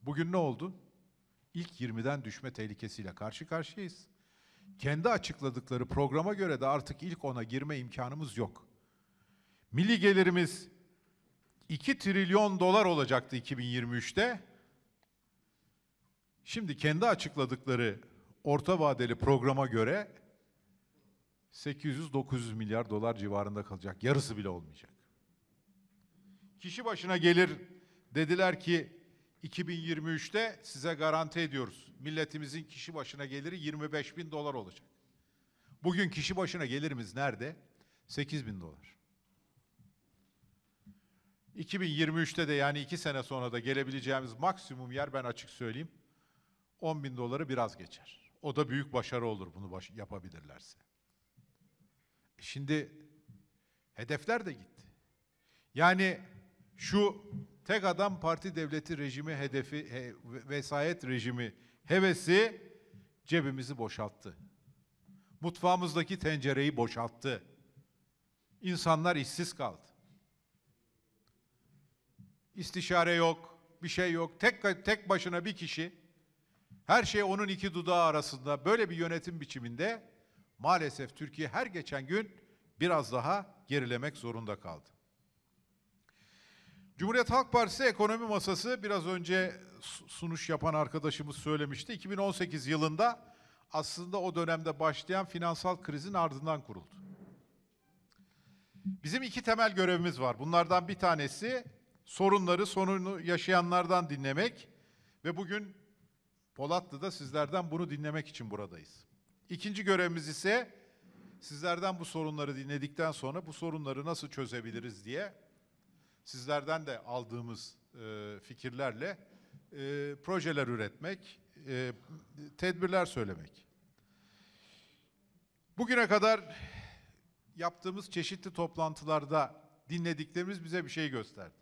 Bugün ne oldu? İlk 20'den düşme tehlikesiyle karşı karşıyayız. Kendi açıkladıkları programa göre de artık ilk 10'a girme imkanımız yok. Milli gelirimiz 2 trilyon dolar olacaktı 2023'te. Şimdi kendi açıkladıkları orta vadeli programa göre 800-900 milyar dolar civarında kalacak. Yarısı bile olmayacak. Kişi başına gelir dediler ki 2023'te size garanti ediyoruz. Milletimizin kişi başına geliri 25 bin dolar olacak. Bugün kişi başına gelirimiz nerede? 8 bin dolar. 2023'te de yani iki sene sonra da gelebileceğimiz maksimum yer ben açık söyleyeyim 10 bin doları biraz geçer. O da büyük başarı olur bunu baş yapabilirlerse. Şimdi hedefler de gitti. Yani şu tek adam parti devleti rejimi hedefi, he, vesayet rejimi hevesi cebimizi boşalttı. Mutfağımızdaki tencereyi boşalttı. İnsanlar işsiz kaldı. İstişare yok, bir şey yok. Tek tek başına bir kişi her şey onun iki dudağı arasında böyle bir yönetim biçiminde maalesef Türkiye her geçen gün biraz daha gerilemek zorunda kaldı. Cumhuriyet Halk Partisi ekonomi masası biraz önce sunuş yapan arkadaşımız söylemişti. 2018 yılında aslında o dönemde başlayan finansal krizin ardından kuruldu. Bizim iki temel görevimiz var. Bunlardan bir tanesi sorunları sorunu yaşayanlardan dinlemek ve bugün Polatlı'da sizlerden bunu dinlemek için buradayız. İkinci görevimiz ise sizlerden bu sorunları dinledikten sonra bu sorunları nasıl çözebiliriz diye sizlerden de aldığımız e, fikirlerle e, projeler üretmek, e, tedbirler söylemek. Bugüne kadar yaptığımız çeşitli toplantılarda dinlediklerimiz bize bir şey gösterdi.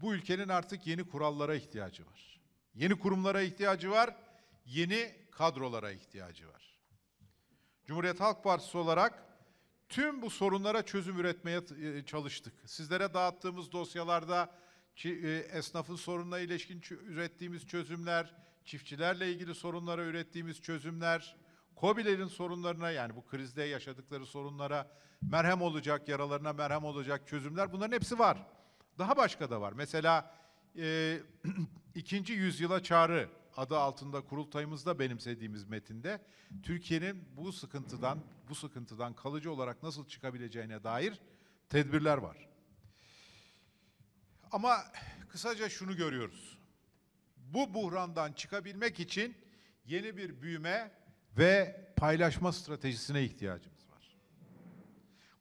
Bu ülkenin artık yeni kurallara ihtiyacı var. Yeni kurumlara ihtiyacı var, yeni kadrolara ihtiyacı var. Cumhuriyet Halk Partisi olarak tüm bu sorunlara çözüm üretmeye e, çalıştık. Sizlere dağıttığımız dosyalarda e, esnafın sorununa ilişkin ürettiğimiz çözümler, çiftçilerle ilgili sorunlara ürettiğimiz çözümler, COBİ'lerin sorunlarına yani bu krizde yaşadıkları sorunlara merhem olacak, yaralarına merhem olacak çözümler bunların hepsi var. Daha başka da var. Mesela e, ikinci yüzyıla çağrı adı altında kurultayımızda benimsediğimiz metinde Türkiye'nin bu sıkıntıdan bu sıkıntıdan kalıcı olarak nasıl çıkabileceğine dair tedbirler var. Ama kısaca şunu görüyoruz. Bu buhrandan çıkabilmek için yeni bir büyüme ve paylaşma stratejisine ihtiyacımız var.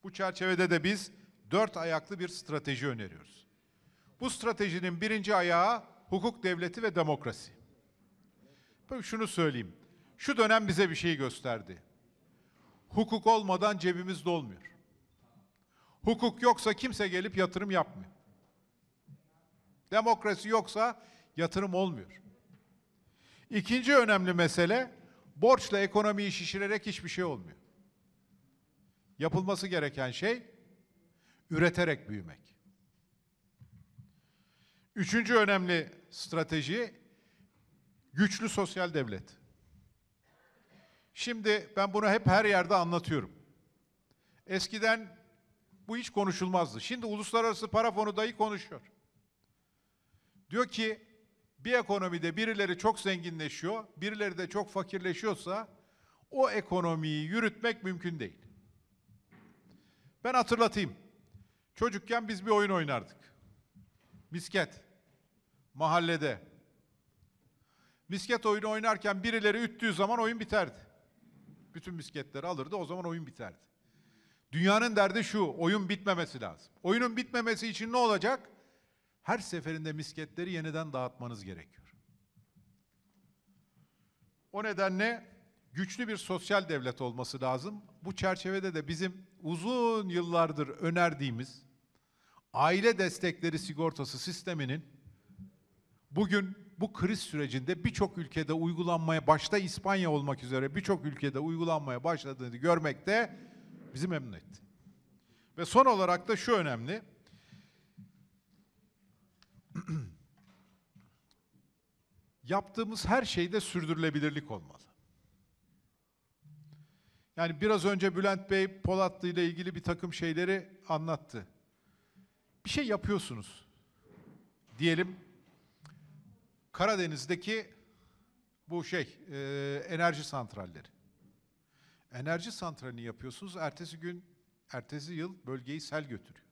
Bu çerçevede de biz dört ayaklı bir strateji öneriyoruz. Bu stratejinin birinci ayağı hukuk devleti ve demokrasi. Tabii şunu söyleyeyim. Şu dönem bize bir şey gösterdi. Hukuk olmadan cebimiz dolmuyor. Hukuk yoksa kimse gelip yatırım yapmıyor. Demokrasi yoksa yatırım olmuyor. İkinci önemli mesele borçla ekonomiyi şişirerek hiçbir şey olmuyor. Yapılması gereken şey üreterek büyümek. Üçüncü önemli strateji Güçlü sosyal devlet. Şimdi ben bunu hep her yerde anlatıyorum. Eskiden bu hiç konuşulmazdı. Şimdi Uluslararası Para Fonu dahi konuşuyor. Diyor ki bir ekonomide birileri çok zenginleşiyor, birileri de çok fakirleşiyorsa o ekonomiyi yürütmek mümkün değil. Ben hatırlatayım. Çocukken biz bir oyun oynardık. Misket. Mahallede. Misket oyunu oynarken birileri üttüğü zaman oyun biterdi. Bütün misketleri alırdı o zaman oyun biterdi. Dünyanın derdi şu, oyun bitmemesi lazım. Oyunun bitmemesi için ne olacak? Her seferinde misketleri yeniden dağıtmanız gerekiyor. O nedenle güçlü bir sosyal devlet olması lazım. Bu çerçevede de bizim uzun yıllardır önerdiğimiz aile destekleri sigortası sisteminin bugün bu kriz sürecinde birçok ülkede uygulanmaya, başta İspanya olmak üzere birçok ülkede uygulanmaya başladığını görmek de bizi memnun etti. Ve son olarak da şu önemli. Yaptığımız her şeyde sürdürülebilirlik olmalı. Yani biraz önce Bülent Bey Polatlı ile ilgili bir takım şeyleri anlattı. Bir şey yapıyorsunuz. Diyelim Karadeniz'deki bu şey e, enerji santralleri. Enerji santralini yapıyorsunuz, ertesi gün, ertesi yıl bölgeyi sel götürüyor.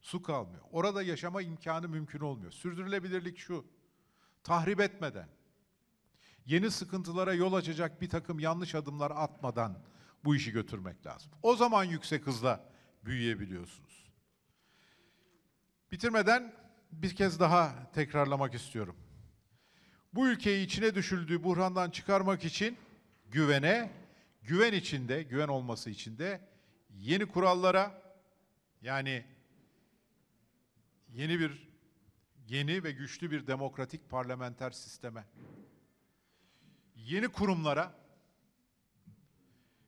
Su kalmıyor. Orada yaşama imkanı mümkün olmuyor. Sürdürülebilirlik şu, tahrip etmeden, yeni sıkıntılara yol açacak bir takım yanlış adımlar atmadan bu işi götürmek lazım. O zaman yüksek hızla büyüyebiliyorsunuz. Bitirmeden bir kez daha tekrarlamak istiyorum. Bu ülkeyi içine düşüldüğü buhrandan çıkarmak için güvene, güven içinde, güven olması içinde yeni kurallara yani yeni bir yeni ve güçlü bir demokratik parlamenter sisteme, yeni kurumlara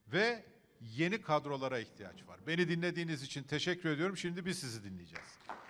ve yeni kadrolara ihtiyaç var. Beni dinlediğiniz için teşekkür ediyorum. Şimdi biz sizi dinleyeceğiz.